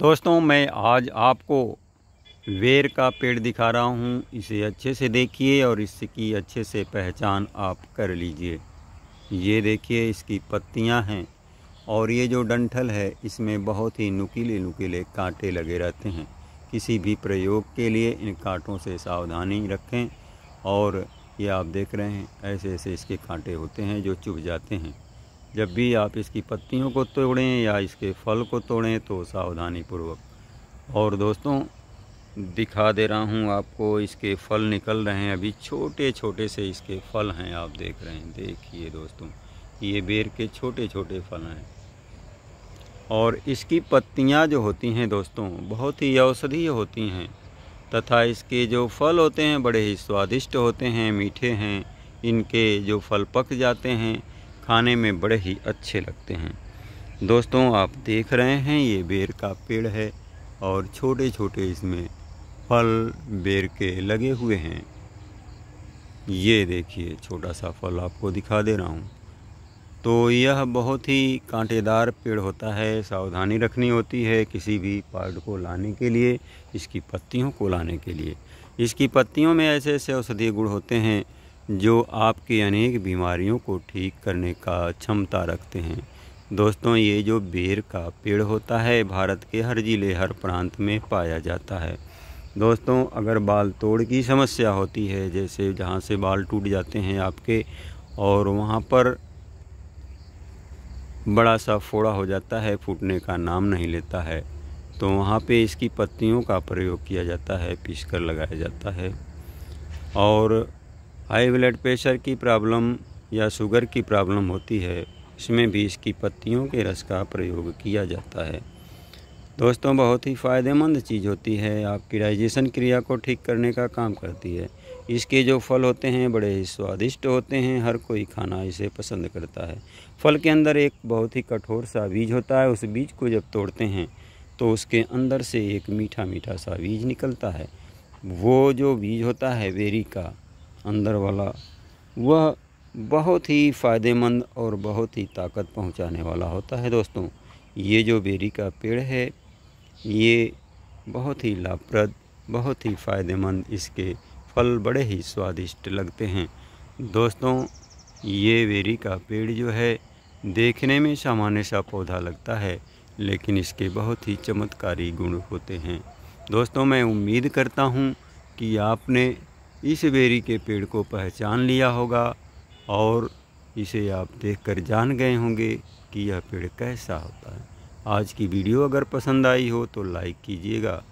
दोस्तों मैं आज आपको वेर का पेड़ दिखा रहा हूँ इसे अच्छे से देखिए और इसकी अच्छे से पहचान आप कर लीजिए ये देखिए इसकी पत्तियाँ हैं और ये जो डंठल है इसमें बहुत ही नुकीले नुकीले कांटे लगे रहते हैं किसी भी प्रयोग के लिए इन कांटों से सावधानी रखें और ये आप देख रहे हैं ऐसे ऐसे इसके कांटे होते हैं जो चुभ जाते हैं जब भी आप इसकी पत्तियों को तोड़ें या इसके फल को तोड़ें तो सावधानी पूर्वक और दोस्तों दिखा दे रहा हूँ आपको इसके फल निकल रहे हैं अभी छोटे छोटे से इसके फल हैं आप देख रहे हैं देखिए दोस्तों ये बेर के छोटे छोटे फल हैं और इसकी पत्तियाँ जो होती हैं दोस्तों बहुत ही औषधीय होती हैं तथा इसके जो फल होते हैं बड़े ही स्वादिष्ट होते हैं मीठे हैं इनके जो फल पक जाते हैं खाने में बड़े ही अच्छे लगते हैं दोस्तों आप देख रहे हैं ये बेर का पेड़ है और छोटे छोटे इसमें फल बेर के लगे हुए हैं ये देखिए छोटा सा फल आपको दिखा दे रहा हूँ तो यह बहुत ही कांटेदार पेड़ होता है सावधानी रखनी होती है किसी भी पार्ट को लाने के लिए इसकी पत्तियों को लाने के लिए इसकी पत्तियों में ऐसे ऐसे औषधीय गुण होते हैं जो आपके अनेक बीमारियों को ठीक करने का क्षमता रखते हैं दोस्तों ये जो बेर का पेड़ होता है भारत के हर ज़िले हर प्रांत में पाया जाता है दोस्तों अगर बाल तोड़ की समस्या होती है जैसे जहाँ से बाल टूट जाते हैं आपके और वहाँ पर बड़ा सा फोड़ा हो जाता है फूटने का नाम नहीं लेता है तो वहाँ पे इसकी पत्तियों का प्रयोग किया जाता है पीस कर लगाया जाता है और हाई ब्लड प्रेशर की प्रॉब्लम या शुगर की प्रॉब्लम होती है इसमें भी इसकी पत्तियों के रस का प्रयोग किया जाता है दोस्तों बहुत ही फ़ायदेमंद चीज़ होती है आपकी डाइजेशन क्रिया को ठीक करने का काम करती है इसके जो फल होते हैं बड़े ही स्वादिष्ट होते हैं हर कोई खाना इसे पसंद करता है फल के अंदर एक बहुत ही कठोर सा बीज होता है उस बीज को जब तोड़ते हैं तो उसके अंदर से एक मीठा मीठा सा बीज निकलता है वो जो बीज होता है वेरी का अंदर वाला वह बहुत ही फ़ायदेमंद और बहुत ही ताकत पहुंचाने वाला होता है दोस्तों ये जो बेरी का पेड़ है ये बहुत ही लाभप्रद बहुत ही फ़ायदेमंद इसके फल बड़े ही स्वादिष्ट लगते हैं दोस्तों ये बेरी का पेड़ जो है देखने में सामान्य सा पौधा लगता है लेकिन इसके बहुत ही चमत्कारी गुण होते हैं दोस्तों मैं उम्मीद करता हूँ कि आपने इस बेरी के पेड़ को पहचान लिया होगा और इसे आप देखकर जान गए होंगे कि यह पेड़ कैसा होता है आज की वीडियो अगर पसंद आई हो तो लाइक कीजिएगा